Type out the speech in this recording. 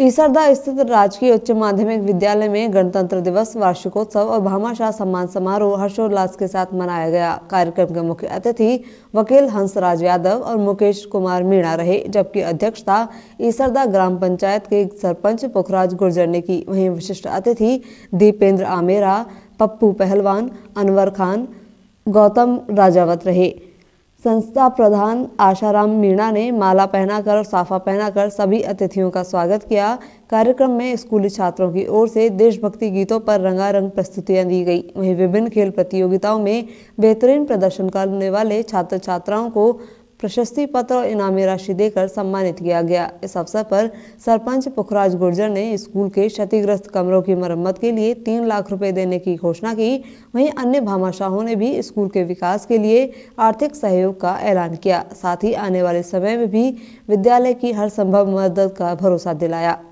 ईसरदा स्थित राजकीय उच्च माध्यमिक विद्यालय में गणतंत्र दिवस वार्षिकोत्सव और भामाशाह सम्मान समारोह हर्षोल्लास के साथ मनाया गया कार्यक्रम के मुख्य अतिथि वकील हंसराज यादव और मुकेश कुमार मीणा रहे जबकि अध्यक्षता ईसरदा ग्राम पंचायत के सरपंच पुखराज गुर्जर ने की वहीं विशिष्ट अतिथि दीपेंद्र आमेरा पप्पू पहलवान अनवर खान गौतम राजावत रहे संस्था प्रधान आशाराम मीणा ने माला पहनाकर और साफा पहनाकर सभी अतिथियों का स्वागत किया कार्यक्रम में स्कूली छात्रों की ओर से देशभक्ति गीतों पर रंगारंग प्रस्तुतियां दी गई वहीं विभिन्न खेल प्रतियोगिताओं में बेहतरीन प्रदर्शन करने वाले छात्र छात्राओं को प्रशस्ति पत्र और इनामी राशि देकर सम्मानित किया गया इस अवसर पर सरपंच पुखराज गुर्जर ने स्कूल के क्षतिग्रस्त कमरों की मरम्मत के लिए तीन लाख रुपए देने की घोषणा की वहीं अन्य भामाशाहों ने भी स्कूल के विकास के लिए आर्थिक सहयोग का ऐलान किया साथ ही आने वाले समय में भी विद्यालय की हर संभव मदद का भरोसा दिलाया